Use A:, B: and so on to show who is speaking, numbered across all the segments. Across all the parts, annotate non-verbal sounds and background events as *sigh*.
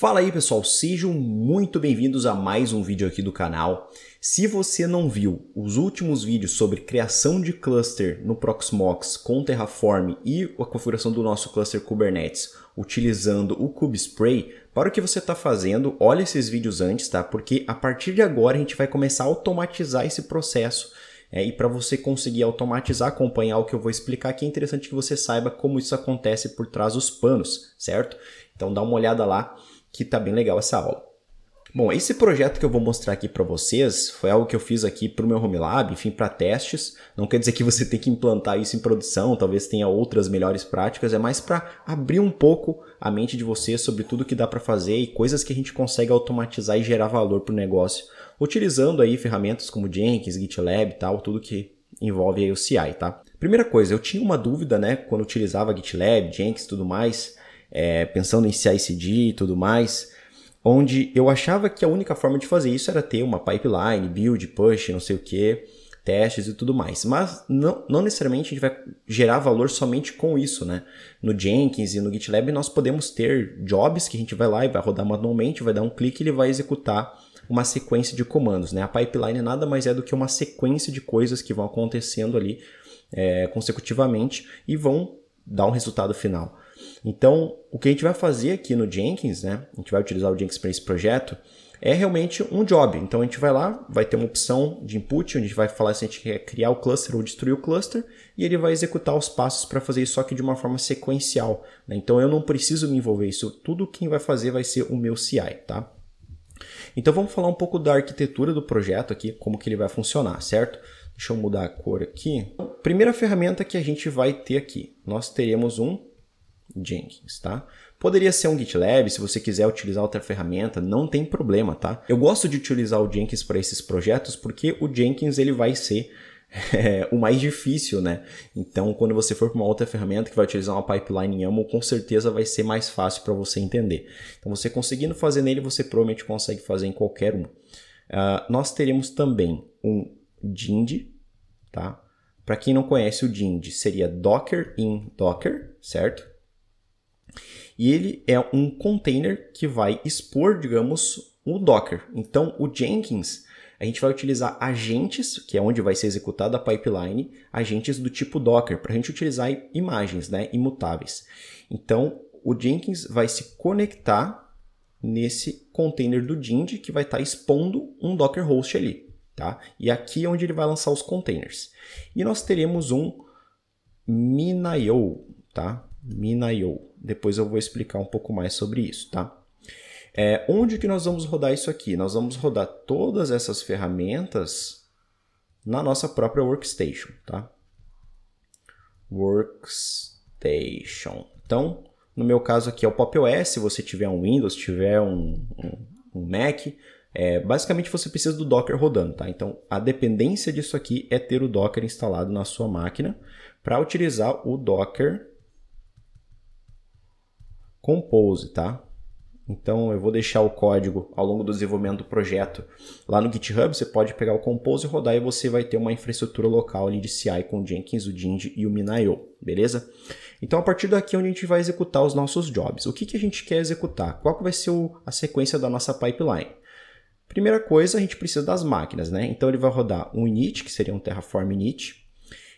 A: Fala aí pessoal, sejam muito bem-vindos a mais um vídeo aqui do canal. Se você não viu os últimos vídeos sobre criação de cluster no Proxmox com Terraform e a configuração do nosso cluster Kubernetes utilizando o KubeSpray, para o que você está fazendo, olha esses vídeos antes, tá? Porque a partir de agora a gente vai começar a automatizar esse processo é, e para você conseguir automatizar, acompanhar o que eu vou explicar aqui, é interessante que você saiba como isso acontece por trás dos panos, certo? Então dá uma olhada lá que tá bem legal essa aula. Bom, esse projeto que eu vou mostrar aqui para vocês foi algo que eu fiz aqui para o meu home lab, enfim, para testes. Não quer dizer que você *laughs* tem que implantar isso em produção, talvez tenha outras melhores práticas, é mais para abrir um pouco a mente de vocês sobre tudo que dá para fazer e coisas que a gente consegue automatizar e gerar valor para o negócio, utilizando aí ferramentas como Jenkins, GitLab e tal, tudo que envolve aí o CI, tá? Primeira coisa, eu tinha uma dúvida, né, quando utilizava GitLab, Jenkins e tudo mais, é, pensando em CICD e tudo mais, onde eu achava que a única forma de fazer isso era ter uma pipeline, build, push, não sei o que, testes e tudo mais. Mas não, não necessariamente a gente vai gerar valor somente com isso, né? No Jenkins e no GitLab nós podemos ter jobs que a gente vai lá e vai rodar manualmente, vai dar um clique e ele vai executar uma sequência de comandos, né? A pipeline nada mais é do que uma sequência de coisas que vão acontecendo ali é, consecutivamente e vão dar um resultado final. Então, o que a gente vai fazer aqui no Jenkins, né? A gente vai utilizar o Jenkins para esse projeto, é realmente um job. Então a gente vai lá, vai ter uma opção de input, onde a gente vai falar se a gente quer criar o cluster ou destruir o cluster, e ele vai executar os passos para fazer isso, só que de uma forma sequencial. Né? Então eu não preciso me envolver isso, tudo quem vai fazer vai ser o meu CI, tá? Então vamos falar um pouco da arquitetura do projeto aqui, como que ele vai funcionar, certo? Deixa eu mudar a cor aqui. Primeira ferramenta que a gente vai ter aqui, nós teremos um Jenkins, tá? Poderia ser um GitLab, se você quiser utilizar outra ferramenta, não tem problema, tá? Eu gosto de utilizar o Jenkins para esses projetos porque o Jenkins ele vai ser *laughs* é, o mais difícil, né? Então, quando você for para uma outra ferramenta que vai utilizar uma pipeline amo, com certeza vai ser mais fácil para você entender. Então, você conseguindo fazer nele, você provavelmente consegue fazer em qualquer um. Uh, nós teremos também um DIND, tá? Para quem não conhece o DIND, seria Docker in Docker, certo? E ele é um container que vai expor, digamos, o Docker. Então, o Jenkins, a gente vai utilizar agentes, que é onde vai ser executada a pipeline, agentes do tipo Docker, para a gente utilizar imagens né, imutáveis. Então, o Jenkins vai se conectar nesse container do Dind, que vai estar tá expondo um Docker host ali. Tá? E aqui é onde ele vai lançar os containers. E nós teremos um Minio, tá? Minio. Depois eu vou explicar um pouco mais sobre isso, tá? É, onde que nós vamos rodar isso aqui? Nós vamos rodar todas essas ferramentas na nossa própria workstation, tá? Workstation. Então, no meu caso aqui é o Pop OS, se você tiver um Windows, tiver um, um, um Mac, é, basicamente você precisa do Docker rodando, tá? Então a dependência disso aqui é ter o Docker instalado na sua máquina para utilizar o Docker Compose, tá? Então eu vou deixar o código ao longo do desenvolvimento do projeto lá no GitHub. Você pode pegar o Compose e rodar e você vai ter uma infraestrutura local ali de CI com o Jenkins, o Jinji e o Minio, beleza? Então a partir daqui é onde a gente vai executar os nossos jobs. O que, que a gente quer executar? Qual que vai ser o, a sequência da nossa pipeline? Primeira coisa, a gente precisa das máquinas, né? Então ele vai rodar um init, que seria um Terraform init,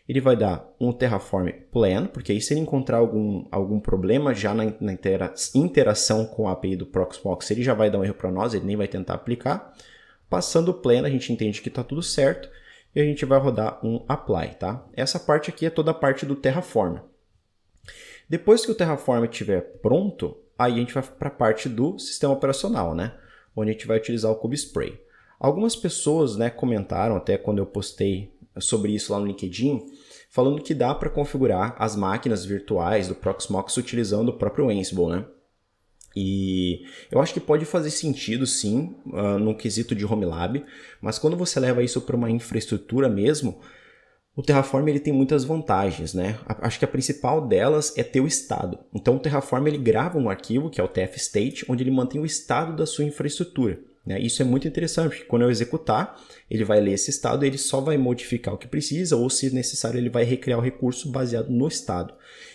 A: ele vai dar um Terraform plan, porque aí se ele encontrar algum, algum problema já na, na intera interação com a API do Proxmox, ele já vai dar um erro para nós, ele nem vai tentar aplicar. Passando o plan, a gente entende que está tudo certo e a gente vai rodar um apply, tá? Essa parte aqui é toda a parte do Terraform. Depois que o Terraform estiver pronto, aí a gente vai para a parte do sistema operacional, né? Onde a gente vai utilizar o CubeSpray. Algumas pessoas né, comentaram, até quando eu postei sobre isso lá no LinkedIn, falando que dá para configurar as máquinas virtuais do Proxmox utilizando o próprio Ansible, né? E eu acho que pode fazer sentido sim, uh, no quesito de home lab, mas quando você leva isso para uma infraestrutura mesmo, o Terraform ele tem muitas vantagens, né? Acho que a principal delas é ter o estado. Então o Terraform ele grava um arquivo, que é o tfstate, onde ele mantém o estado da sua infraestrutura. Né? Isso é muito interessante, porque quando eu executar, ele vai ler esse estado, ele só vai modificar o que precisa, ou se necessário, ele vai recriar o recurso baseado no estado.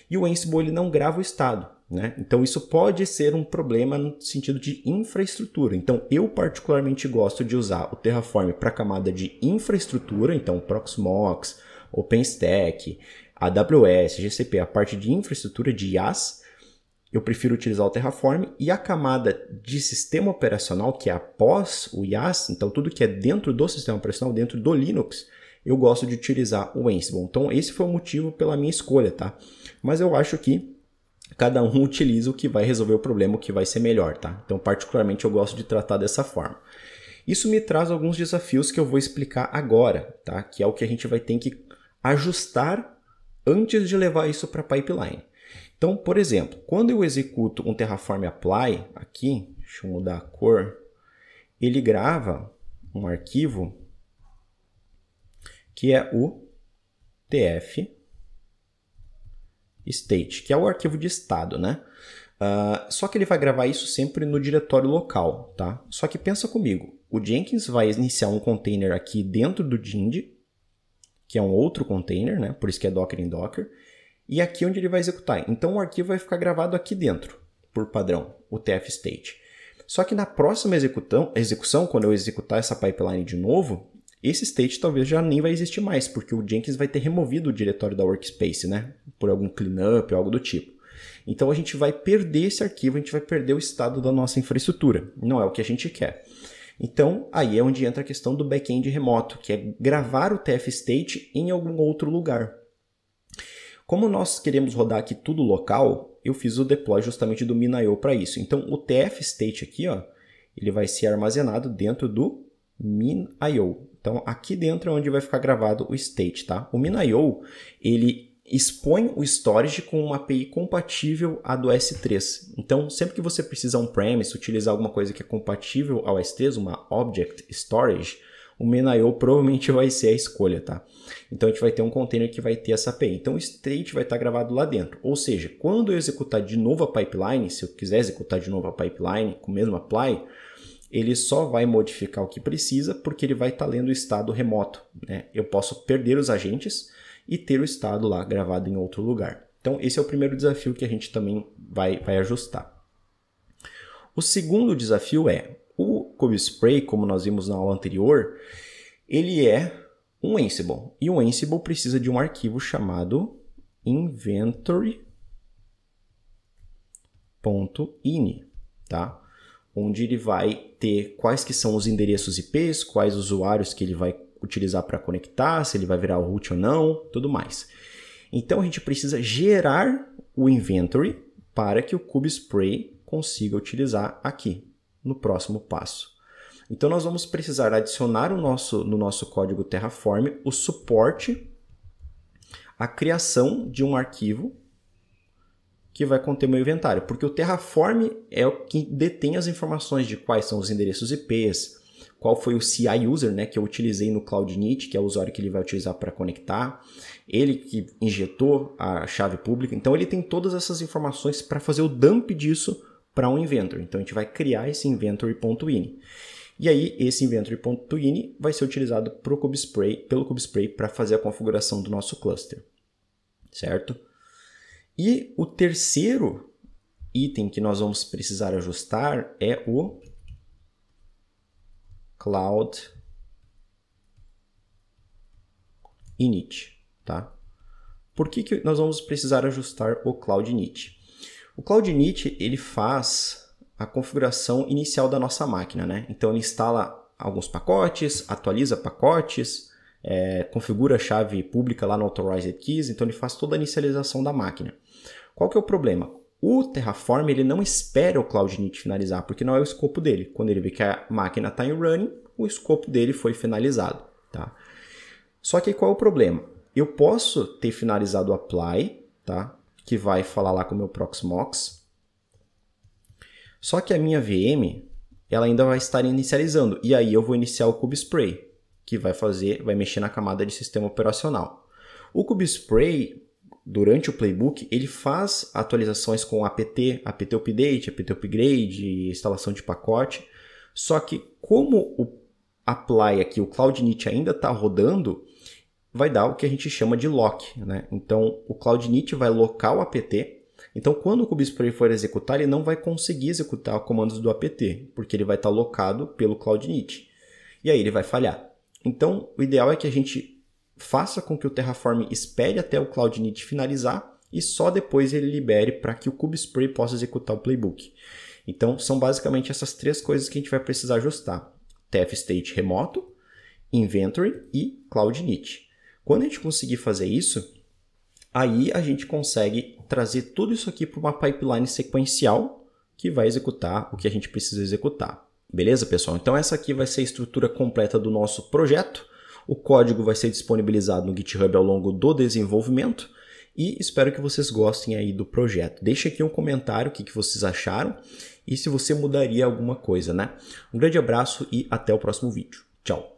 A: E o Ansible ele não grava o estado. Né? Então, isso pode ser um problema no sentido de infraestrutura. Então, eu particularmente gosto de usar o Terraform para a camada de infraestrutura, então Proxmox, OpenStack, AWS, GCP, a parte de infraestrutura de IaaS, eu prefiro utilizar o Terraform e a camada de sistema operacional, que é após o IaaS, então tudo que é dentro do sistema operacional, dentro do Linux, eu gosto de utilizar o Ansible. Então esse foi o motivo pela minha escolha, tá? Mas eu acho que cada um *laughs* utiliza o que vai resolver o problema, o que vai ser melhor, tá? Então particularmente eu gosto de tratar dessa forma. Isso me traz alguns desafios que eu vou explicar agora, tá? Que é o que a gente vai ter que ajustar antes de levar isso para pipeline. Então, por exemplo, quando eu executo um Terraform Apply aqui, deixa eu mudar a cor, ele grava um arquivo que é o tf state, que é o arquivo de estado, né? Uh, só que ele vai gravar isso sempre no diretório local, tá? Só que pensa comigo, o Jenkins vai iniciar um container aqui dentro do Jind, que é um outro container, né? Por isso que é Docker em Docker, e aqui é onde ele vai executar. Então o arquivo vai ficar gravado aqui dentro, por padrão, o TF state. Só que na próxima execução, quando eu executar essa pipeline de novo, esse state talvez já nem vai existir mais, porque o Jenkins vai ter removido o diretório da workspace, né? Por algum cleanup ou algo do tipo. Então a gente vai perder esse arquivo, a gente vai perder o estado da nossa infraestrutura. Não é o que a gente quer. Então, aí é onde entra a questão do back-end remoto, que é gravar o TF state em algum outro lugar. Como nós queremos rodar aqui tudo local, eu fiz o deploy justamente do MinIO para isso. Então o TF state aqui, ó, ele vai ser armazenado dentro do MinIO. Então aqui dentro é onde vai ficar gravado o state, tá? O MinIO, ele expõe o storage com uma API compatível à do S3. Então, sempre que você precisar on-premise utilizar alguma coisa que é compatível ao S3, uma object storage, o Menaio provavelmente vai ser a escolha, tá? Então a gente vai ter um container que vai ter essa API. Então o state vai estar gravado lá dentro. Ou seja, quando eu executar de novo a pipeline, se eu quiser executar de novo a pipeline com o mesmo apply, ele só vai modificar o que precisa porque ele vai estar lendo o estado remoto. Né? Eu posso perder os agentes e ter o estado lá gravado em outro lugar. Então esse é o primeiro desafio que a gente também vai, vai ajustar. O segundo desafio é como spray, como nós vimos na aula anterior, ele é um Ansible. E o Ansible precisa de um arquivo chamado inventory.ini, tá? Onde ele vai ter quais que são os endereços IPs, quais usuários que ele vai utilizar para conectar, se ele vai virar o root ou não, tudo mais. Então a gente precisa gerar o inventory para que o Cube Spray consiga utilizar aqui no próximo passo. Então nós vamos precisar adicionar o nosso, no nosso código Terraform o suporte à criação de um arquivo que vai conter o meu inventário, porque o Terraform é o que detém as informações de quais são os endereços IPs, qual foi o CI user, né, que eu utilizei no CloudNit, que é o usuário que ele vai utilizar para conectar, ele que injetou a chave pública. Então ele tem todas essas informações para fazer o dump disso para um inventory. Então a gente vai criar esse inventory.ini. E aí esse inventory.ini vai ser utilizado pro Kubespray, pelo Cubespray para fazer a configuração do nosso cluster. Certo? E o terceiro item que nós vamos precisar ajustar é o cloud init, tá? Por que, que nós vamos precisar ajustar o cloud init? O CloudNit ele faz a configuração inicial da nossa máquina, né? Então ele instala alguns pacotes, atualiza pacotes, é, configura a chave pública lá no Authorized Keys, então ele faz toda a inicialização da máquina. Qual que é o problema? O Terraform ele não espera o CloudNit finalizar, porque não é o escopo dele. Quando ele vê que a máquina está em running, o escopo dele foi finalizado. Tá? Só que qual é o problema? Eu posso ter finalizado o apply, tá? que vai falar lá com o meu Proxmox. Só que a minha VM, ela ainda vai estar inicializando. E aí eu vou iniciar o kubespray, que vai fazer, vai mexer na camada de sistema operacional. O kubespray, durante o playbook, ele faz atualizações com apt, apt update, apt upgrade, instalação de pacote. Só que como o apply aqui, o CloudNit ainda está rodando, vai dar o que a gente chama de lock. Né? Então, o CloudNit vai local o APT. Então, quando o Kubispray for executar, ele não vai conseguir executar comandos do APT, porque ele vai estar locado pelo CloudNit. E aí ele vai falhar. Então, o ideal é que a gente faça com que o Terraform espere até o CloudNit finalizar e só depois ele libere para que o Kubispray possa executar o playbook. Então, são basicamente essas três coisas que a gente vai precisar ajustar: TF State remoto, Inventory e CloudNit. Quando a gente conseguir fazer isso, aí a gente consegue trazer tudo isso aqui para uma pipeline sequencial que vai executar o que a gente precisa executar. Beleza, pessoal? Então essa aqui vai ser a estrutura completa do nosso projeto. O código vai ser disponibilizado no GitHub ao longo do desenvolvimento e espero que vocês gostem aí do projeto. Deixe aqui um comentário o que, vocês acharam e se você mudaria alguma coisa, né? Um grande abraço e até o próximo vídeo. Tchau!